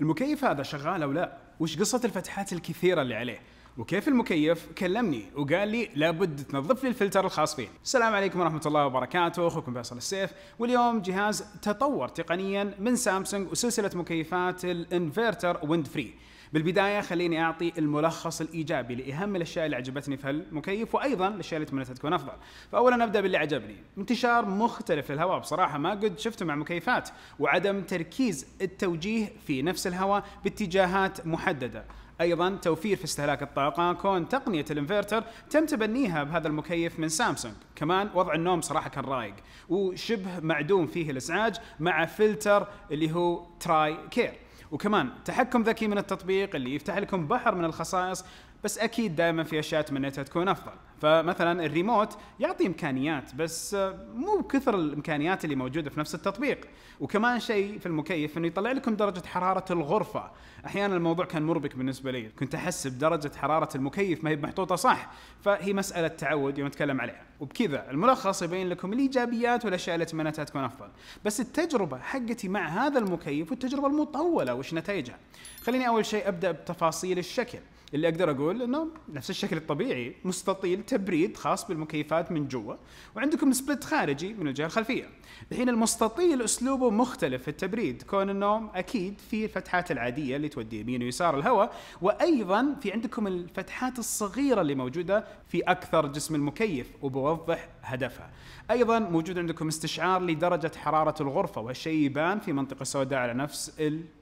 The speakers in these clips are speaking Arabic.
المكيف هذا شغال او لا؟ وش قصة الفتحات الكثيرة اللي عليه؟ وكيف المكيف كلمني وقال لي لابد تنظف لي الفلتر الخاص فيه. السلام عليكم ورحمة الله وبركاته، اخوكم فيصل السيف، واليوم جهاز تطور تقنيا من سامسونج وسلسلة مكيفات الانفرتر ويند فري. بالبدايه خليني اعطي الملخص الايجابي لاهم الاشياء اللي عجبتني في هالمكيف وايضا الاشياء اللي تمنيتها تكون افضل فاولا نبدا باللي عجبني انتشار مختلف للهواء بصراحه ما قد شفته مع مكيفات وعدم تركيز التوجيه في نفس الهواء باتجاهات محدده ايضا توفير في استهلاك الطاقه كون تقنيه الانفرتر تم تبنيها بهذا المكيف من سامسونج كمان وضع النوم صراحه كان رايق وشبه معدوم فيه الازعاج مع فلتر اللي هو تراي كير وكمان تحكم ذكي من التطبيق اللي يفتح لكم بحر من الخصائص بس اكيد دائما في اشياء تمنيتها تكون افضل فمثلا الريموت يعطي امكانيات بس مو بكثر الامكانيات اللي موجوده في نفس التطبيق وكمان شيء في المكيف انه يطلع لكم درجه حراره الغرفه احيانا الموضوع كان مربك بالنسبه لي كنت احس بدرجه حراره المكيف ما هي محطوطه صح فهي مساله تعود يوم نتكلم عليها وبكذا الملخص يبين لكم الايجابيات والاشياء اللي تمنيتها تكون افضل بس التجربه حقتي مع هذا المكيف والتجربه المطوله وش نتائجها خليني اول شيء ابدا بتفاصيل الشكل اللي اقدر اقول انه نفس الشكل الطبيعي مستطيل تبريد خاص بالمكيفات من جوا وعندكم سبلت خارجي من الجهه الخلفيه الحين المستطيل اسلوبه مختلف في التبريد كون انه اكيد في الفتحات العاديه اللي تودي يمين ويسار الهواء وايضا في عندكم الفتحات الصغيره اللي موجوده في اكثر جسم المكيف وبوضح هدفها ايضا موجود عندكم استشعار لدرجه حراره الغرفه وهالشيء يبان في منطقه سوداء على نفس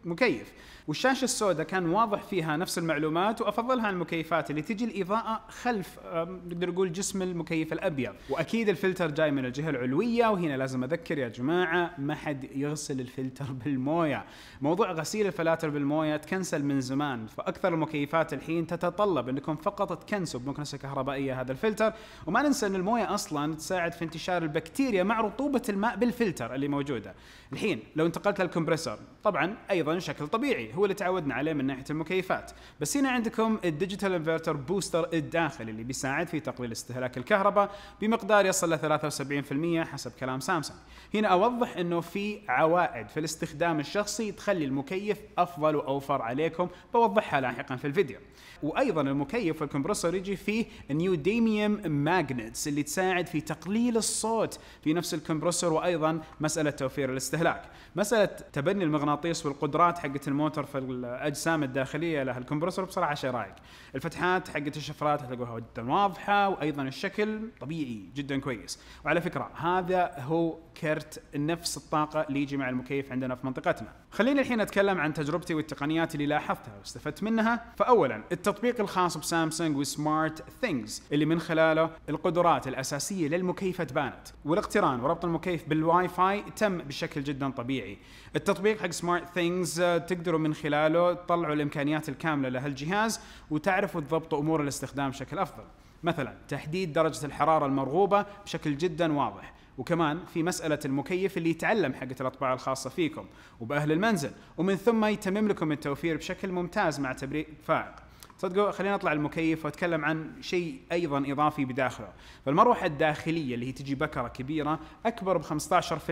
المكيف والشاشه السوداء كان واضح فيها نفس المعلومات وافضل افضلها المكيفات اللي تجي الاضاءه خلف نقدر نقول جسم المكيف الابيض واكيد الفلتر جاي من الجهه العلويه وهنا لازم اذكر يا جماعه ما حد يغسل الفلتر بالمويه موضوع غسيل الفلاتر بالمويه تكنسل من زمان فاكثر المكيفات الحين تتطلب انكم فقط تكنسوا بمكنسه كهربائيه هذا الفلتر وما ننسى ان المويه اصلا تساعد في انتشار البكتيريا مع رطوبه الماء بالفلتر اللي موجوده الحين لو انتقلت للكمبرسر طبعا ايضا شكل طبيعي هو اللي تعودنا عليه من ناحيه المكيفات بس هنا عندكم الديجيتال انفرتر بوستر الداخلي اللي بيساعد في تقليل استهلاك الكهرباء بمقدار يصل ل 73% حسب كلام سامسونج هنا اوضح انه في عوائد في الاستخدام الشخصي تخلي المكيف افضل واوفر عليكم بوضحها لاحقا في الفيديو وايضا المكيف والكمبرسور يجي فيه نيو ديميوم ماجنتس اللي تساعد في تقليل الصوت في نفس الكمبرسور وايضا مساله توفير الاستهلاك مساله تبني المغناطيس المغناطيس والقدرات حقت الموتور في الاجسام الداخليه لها الكمبرسور بصراحه شيء رايق الفتحات حقت الشفرات هتلاقوها جدا واضحه وايضا الشكل طبيعي جدا كويس وعلى فكره هذا هو كرت نفس الطاقه اللي يجي مع المكيف عندنا في منطقتنا خليني الحين اتكلم عن تجربتي والتقنيات اللي لاحظتها واستفدت منها فاولا التطبيق الخاص بسامسونج وسمارت ثينجز اللي من خلاله القدرات الاساسيه للمكيف تبانت والاقتران وربط المكيف بالواي فاي تم بشكل جدا طبيعي التطبيق حق سمارت ثينجز آه، تقدروا من خلاله تطلعوا الامكانيات الكامله لهالجهاز وتعرفوا تضبطوا امور الاستخدام بشكل افضل مثلا تحديد درجة الحرارة المرغوبة بشكل جدا واضح وكمان في مسألة المكيف اللي يتعلم حقة الأطباع الخاصة فيكم وبأهل المنزل ومن ثم يتمم لكم التوفير بشكل ممتاز مع تبريد فائق صدقوا خلينا نطلع المكيف واتكلم عن شيء ايضا اضافي بداخله، فالمروحه الداخليه اللي هي تجي بكره كبيره اكبر ب 15%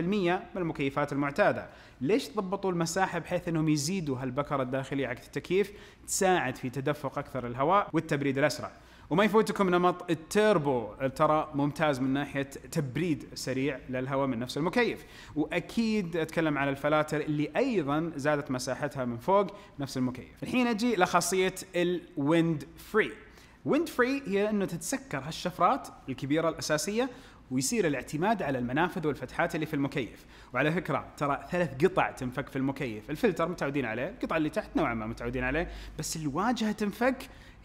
من المكيفات المعتاده، ليش ضبطوا المساحه بحيث انهم يزيدوا هالبكره الداخليه حق التكييف تساعد في تدفق اكثر الهواء والتبريد الاسرع، وما يفوتكم نمط التيربو ترى ممتاز من ناحيه تبريد سريع للهواء من نفس المكيف واكيد اتكلم على الفلاتر اللي ايضا زادت مساحتها من فوق نفس المكيف الحين اجي لخاصيه الويند فري ويند فري هي انه تتسكر هالشفرات الكبيره الاساسيه ويصير الاعتماد على المنافذ والفتحات اللي في المكيف وعلى فكره ترى ثلاث قطع تنفك في المكيف الفلتر متعودين عليه القطعه اللي تحت نوعا ما متعودين عليه بس الواجهه تنفك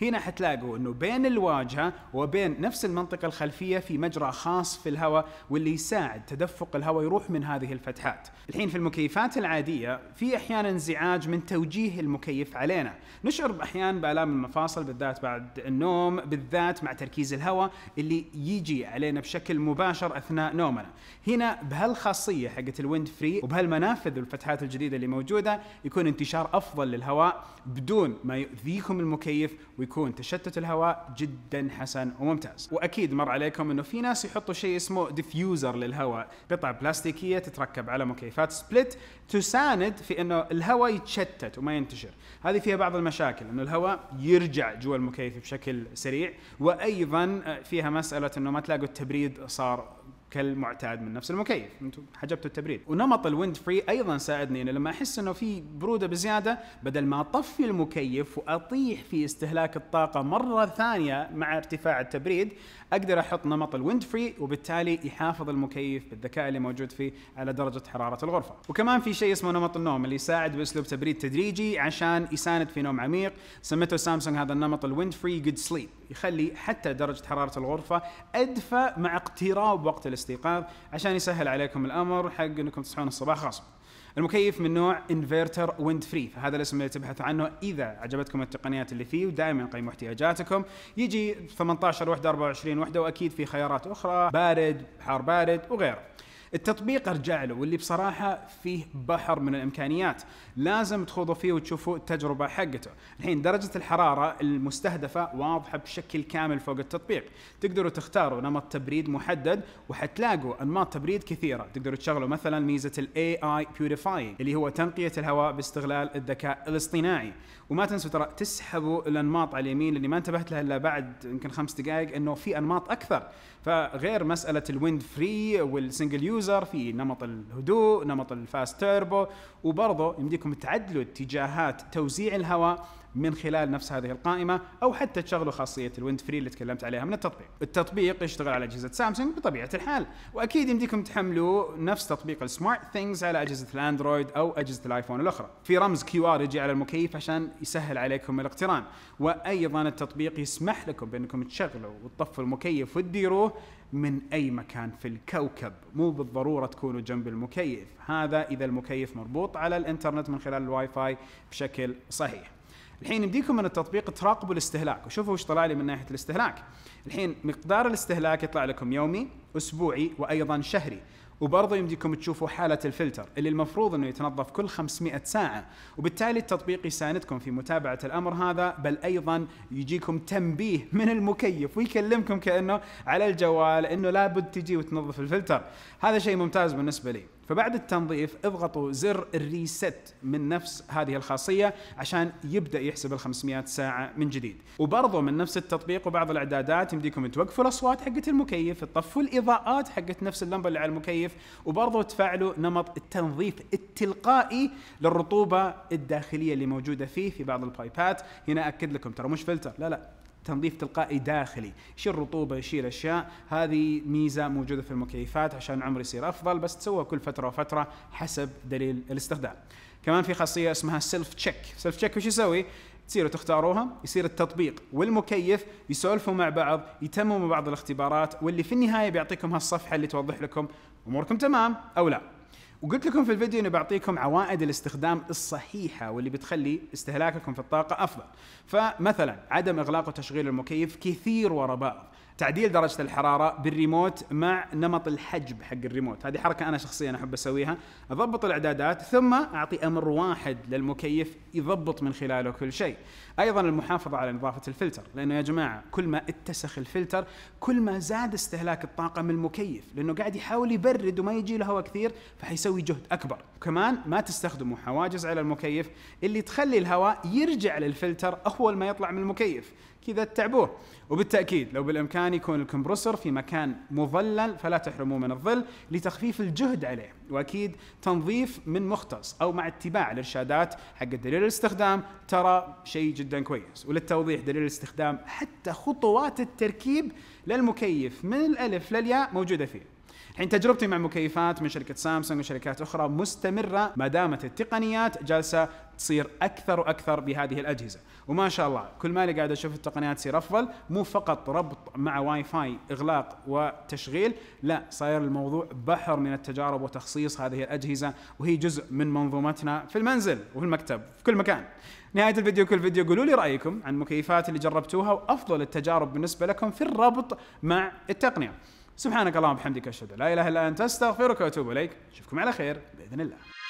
هنا حتلاقوا انه بين الواجهه وبين نفس المنطقه الخلفيه في مجرى خاص في الهواء واللي يساعد تدفق الهواء يروح من هذه الفتحات. الحين في المكيفات العاديه في احيانا انزعاج من توجيه المكيف علينا، نشعر احيانا بالام المفاصل بالذات بعد النوم بالذات مع تركيز الهواء اللي يجي علينا بشكل مباشر اثناء نومنا. هنا بهالخاصيه حقت الويند فري وبهالمنافذ والفتحات الجديده اللي موجوده يكون انتشار افضل للهواء بدون ما يؤذيكم المكيف ويكون تشتت الهواء جدا حسن وممتاز واكيد مر عليكم انه في ناس يحطوا شيء اسمه ديفيوزر للهواء قطع بلاستيكيه تتركب على مكيفات سبلت تساند في انه الهواء يتشتت وما ينتشر هذه فيها بعض المشاكل انه الهواء يرجع جوا المكيف بشكل سريع وايضا فيها مساله انه ما تلاقوا التبريد صار كالمعتاد من نفس المكيف انتم حجبتوا التبريد ونمط الويند فري ايضا ساعدني انه لما احس انه في بروده بزياده بدل ما اطفي المكيف واطيح في استهلاك الطاقه مره ثانيه مع ارتفاع التبريد اقدر احط نمط الويند فري وبالتالي يحافظ المكيف بالذكاء اللي موجود فيه على درجه حراره الغرفه وكمان في شيء اسمه نمط النوم اللي يساعد باسلوب تبريد تدريجي عشان يساند في نوم عميق سمته سامسونج هذا النمط الويند فري جود سليب يخلي حتى درجه حراره الغرفه ادفى مع اقتراب وقت الاستهلاك الاستيقاظ عشان يسهل عليكم الامر حق انكم تصحون الصباح غصب. المكيف من نوع انفرتر ويند فري فهذا الاسم اللي تبحث عنه اذا عجبتكم التقنيات اللي فيه ودائما قيموا احتياجاتكم يجي 18 وحده 24 وحده واكيد في خيارات اخرى بارد حار بارد وغيره التطبيق ارجع له واللي بصراحه فيه بحر من الامكانيات لازم تخوضوا فيه وتشوفوا التجربه حقته الحين درجه الحراره المستهدفه واضحه بشكل كامل فوق التطبيق تقدروا تختاروا نمط تبريد محدد وحتلاقوا انماط تبريد كثيره تقدروا تشغلوا مثلا ميزه الاي اي بيوريفاينج اللي هو تنقيه الهواء باستغلال الذكاء الاصطناعي وما تنسوا ترى تسحبوا الانماط على اليمين اللي ما انتبهت لها الا بعد يمكن خمس دقائق انه في انماط اكثر فغير مساله الويند فري والسنجل يوزر في نمط الهدوء نمط الفاست تيربو وبرضه يمديكم تعدلوا اتجاهات توزيع الهواء من خلال نفس هذه القائمه او حتى تشغلوا خاصيه الويند فري اللي تكلمت عليها من التطبيق. التطبيق يشتغل على اجهزه سامسونج بطبيعه الحال، واكيد يمديكم تحملوا نفس تطبيق السمارت ثينجز على اجهزه الاندرويد او اجهزه الايفون الاخرى. في رمز كيو ار يجي على المكيف عشان يسهل عليكم الاقتران، وايضا التطبيق يسمح لكم بانكم تشغلوا وتطفوا المكيف وتديروه من اي مكان في الكوكب، مو بالضروره تكونوا جنب المكيف، هذا اذا المكيف مربوط على الانترنت من خلال الواي فاي بشكل صحيح. الحين يمديكم من التطبيق تراقبوا الاستهلاك وشوفوا وش طلع لي من ناحيه الاستهلاك الحين مقدار الاستهلاك يطلع لكم يومي اسبوعي وايضا شهري وبرضه يمديكم تشوفوا حالة الفلتر اللي المفروض انه يتنظف كل 500 ساعة، وبالتالي التطبيق يساندكم في متابعة الامر هذا بل ايضا يجيكم تنبيه من المكيف ويكلمكم كانه على الجوال انه لابد تجي وتنظف الفلتر، هذا شيء ممتاز بالنسبة لي. فبعد التنظيف اضغطوا زر الريست من نفس هذه الخاصية عشان يبدأ يحسب ال 500 ساعة من جديد وبرضه من نفس التطبيق وبعض الإعدادات يمديكم توقفوا الأصوات حقت المكيف تطفوا الإضاءات حقت نفس اللمبة اللي على المكيف وبرضه تفعلوا نمط التنظيف التلقائي للرطوبة الداخلية اللي موجودة فيه في بعض البايبات هنا أكد لكم ترى مش فلتر لا لا تنظيف تلقائي داخلي يشيل رطوبه يشيل اشياء هذه ميزه موجوده في المكيفات عشان العمر يصير افضل بس تسوى كل فتره وفتره حسب دليل الاستخدام كمان في خاصيه اسمها سيلف تشيك سيلف تشيك وش يسوي تصيروا تختاروها يصير التطبيق والمكيف يسولفوا مع بعض يتمموا بعض الاختبارات واللي في النهايه بيعطيكم هالصفحه اللي توضح لكم اموركم تمام او لا وقلت لكم في الفيديو اني بعطيكم عوائد الاستخدام الصحيحه واللي بتخلي استهلاككم في الطاقه افضل فمثلا عدم اغلاق وتشغيل المكيف كثير وراء بعض تعديل درجه الحراره بالريموت مع نمط الحجب حق الريموت هذه حركه انا شخصيا احب اسويها اضبط الاعدادات ثم اعطي امر واحد للمكيف يضبط من خلاله كل شيء ايضا المحافظه على نظافه الفلتر لانه يا جماعه كل ما اتسخ الفلتر كل ما زاد استهلاك الطاقه من المكيف لانه قاعد يحاول يبرد وما يجي له هواء كثير فحيسوي جهد اكبر وكمان ما تستخدموا حواجز على المكيف اللي تخلي الهواء يرجع للفلتر اول ما يطلع من المكيف كذا تتعبوه وبالتاكيد لو بالامكان يكون الكمبروسر في مكان مظلل فلا تحرموه من الظل لتخفيف الجهد عليه واكيد تنظيف من مختص او مع اتباع الارشادات حق دليل الاستخدام ترى شيء جدا كويس وللتوضيح دليل الاستخدام حتى خطوات التركيب للمكيف من الالف للياء موجوده فيه الحين تجربتي مع مكيفات من شركه سامسونج وشركات اخرى مستمره ما دامت التقنيات جالسه تصير اكثر واكثر بهذه الاجهزه وما شاء الله كل ما قاعد اشوف التقنيات تصير افضل مو فقط ربط مع واي فاي اغلاق وتشغيل لا صاير الموضوع بحر من التجارب وتخصيص هذه الاجهزه وهي جزء من منظومتنا في المنزل وفي المكتب في كل مكان نهاية الفيديو كل فيديو قولوا لي رأيكم عن المكيفات اللي جربتوها وأفضل التجارب بالنسبة لكم في الربط مع التقنية سبحانك اللهم وبحمدك اشهد ان لا اله الا انت استغفرك واتوب اليك اشوفكم على خير باذن الله